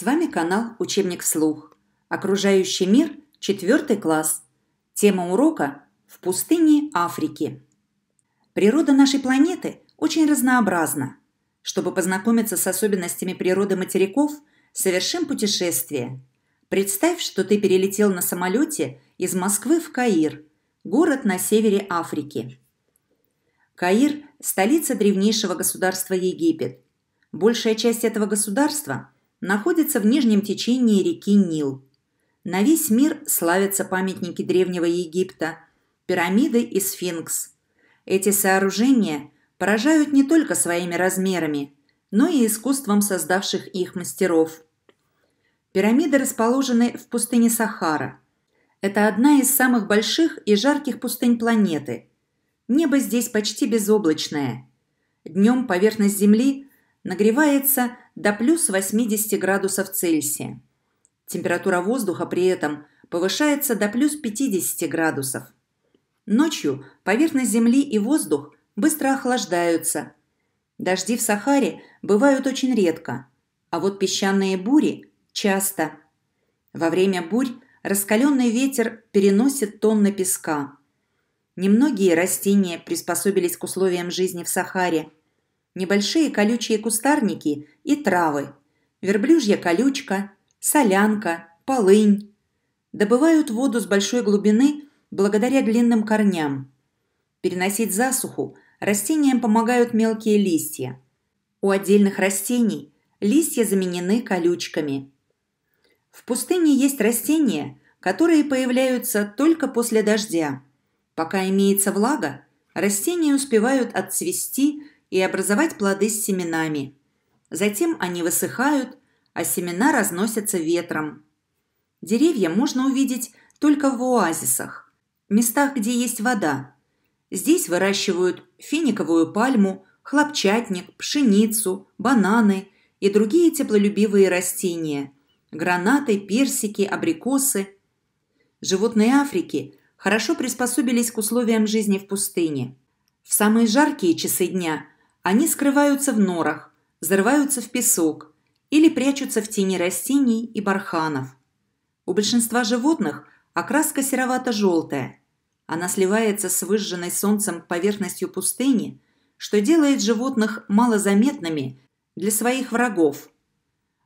С вами канал «Учебник вслух». Окружающий мир, четвертый класс. Тема урока «В пустыне Африки». Природа нашей планеты очень разнообразна. Чтобы познакомиться с особенностями природы материков, совершим путешествие. Представь, что ты перелетел на самолете из Москвы в Каир, город на севере Африки. Каир – столица древнейшего государства Египет. Большая часть этого государства – находится в нижнем течении реки Нил. На весь мир славятся памятники Древнего Египта, пирамиды и сфинкс. Эти сооружения поражают не только своими размерами, но и искусством создавших их мастеров. Пирамиды расположены в пустыне Сахара. Это одна из самых больших и жарких пустынь планеты. Небо здесь почти безоблачное. Днем поверхность Земли Нагревается до плюс 80 градусов Цельсия. Температура воздуха при этом повышается до плюс 50 градусов. Ночью поверхность земли и воздух быстро охлаждаются. Дожди в Сахаре бывают очень редко, а вот песчаные бури – часто. Во время бурь раскаленный ветер переносит тонны песка. Немногие растения приспособились к условиям жизни в Сахаре – небольшие колючие кустарники и травы, верблюжья колючка, солянка, полынь. Добывают воду с большой глубины благодаря длинным корням. Переносить засуху растениям помогают мелкие листья. У отдельных растений листья заменены колючками. В пустыне есть растения, которые появляются только после дождя. Пока имеется влага, растения успевают отцвести и образовать плоды с семенами. Затем они высыхают, а семена разносятся ветром. Деревья можно увидеть только в оазисах, местах, где есть вода. Здесь выращивают финиковую пальму, хлопчатник, пшеницу, бананы и другие теплолюбивые растения – гранаты, персики, абрикосы. Животные Африки хорошо приспособились к условиям жизни в пустыне. В самые жаркие часы дня они скрываются в норах, зарываются в песок или прячутся в тени растений и барханов. У большинства животных окраска серовато-желтая. Она сливается с выжженной солнцем поверхностью пустыни, что делает животных малозаметными для своих врагов.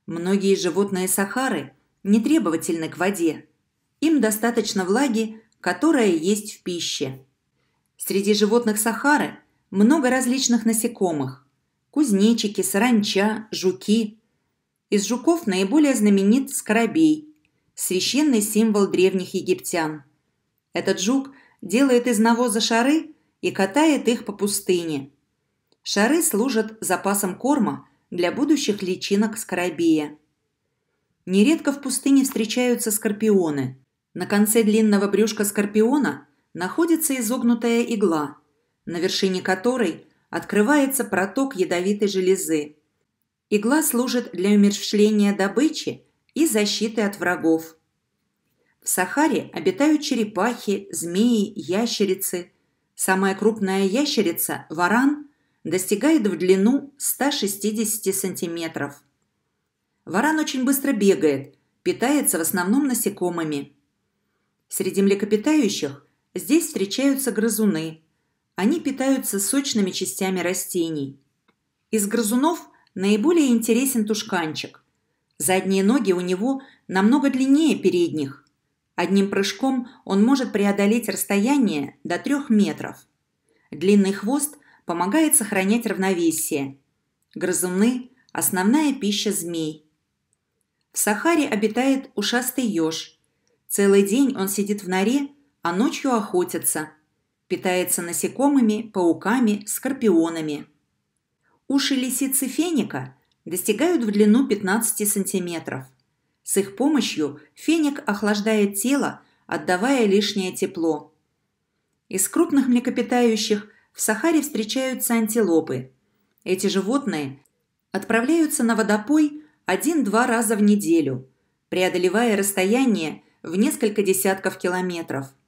Многие животные Сахары не требовательны к воде. Им достаточно влаги, которая есть в пище. Среди животных Сахары много различных насекомых – кузнечики, саранча, жуки. Из жуков наиболее знаменит скоробей – священный символ древних египтян. Этот жук делает из навоза шары и катает их по пустыне. Шары служат запасом корма для будущих личинок скоробея. Нередко в пустыне встречаются скорпионы. На конце длинного брюшка скорпиона находится изогнутая игла – на вершине которой открывается проток ядовитой железы. Игла служит для умерщвления добычи и защиты от врагов. В Сахаре обитают черепахи, змеи, ящерицы. Самая крупная ящерица – варан – достигает в длину 160 сантиметров. Варан очень быстро бегает, питается в основном насекомыми. Среди млекопитающих здесь встречаются грызуны – они питаются сочными частями растений. Из грызунов наиболее интересен тушканчик. Задние ноги у него намного длиннее передних. Одним прыжком он может преодолеть расстояние до 3 метров. Длинный хвост помогает сохранять равновесие. Грызуны – основная пища змей. В Сахаре обитает ушастый еж. Целый день он сидит в норе, а ночью охотится – питается насекомыми, пауками, скорпионами. Уши лисицы феника достигают в длину 15 сантиметров. С их помощью феник охлаждает тело, отдавая лишнее тепло. Из крупных млекопитающих в Сахаре встречаются антилопы. Эти животные отправляются на водопой один-два раза в неделю, преодолевая расстояние в несколько десятков километров –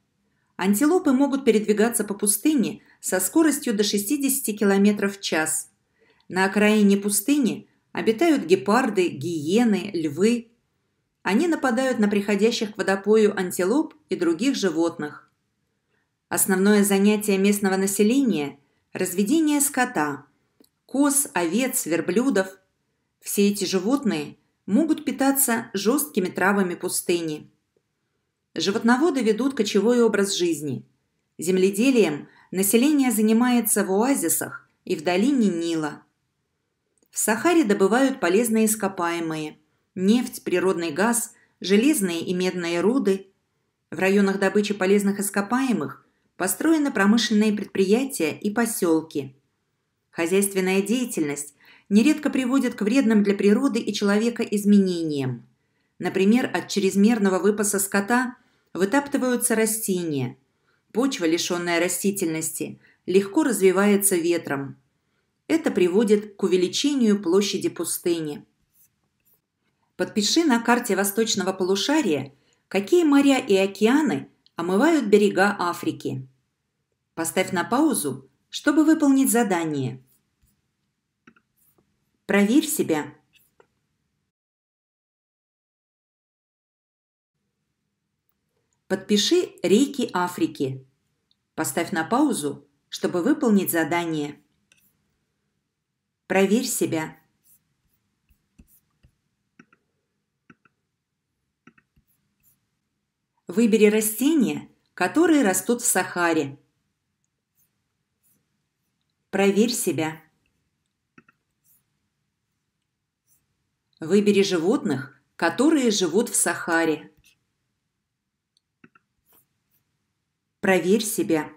Антилопы могут передвигаться по пустыне со скоростью до 60 км в час. На окраине пустыни обитают гепарды, гиены, львы. Они нападают на приходящих к водопою антилоп и других животных. Основное занятие местного населения – разведение скота – коз, овец, верблюдов. Все эти животные могут питаться жесткими травами пустыни – Животноводы ведут кочевой образ жизни. Земледелием население занимается в оазисах и в долине Нила. В Сахаре добывают полезные ископаемые – нефть, природный газ, железные и медные руды. В районах добычи полезных ископаемых построены промышленные предприятия и поселки. Хозяйственная деятельность нередко приводит к вредным для природы и человека изменениям. Например, от чрезмерного выпаса скота – вытаптываются растения. Почва, лишенная растительности, легко развивается ветром. Это приводит к увеличению площади пустыни. Подпиши на карте восточного полушария, какие моря и океаны омывают берега Африки. Поставь на паузу, чтобы выполнить задание. Проверь себя Подпиши «Реки Африки». Поставь на паузу, чтобы выполнить задание. Проверь себя. Выбери растения, которые растут в Сахаре. Проверь себя. Выбери животных, которые живут в Сахаре. Проверь себя.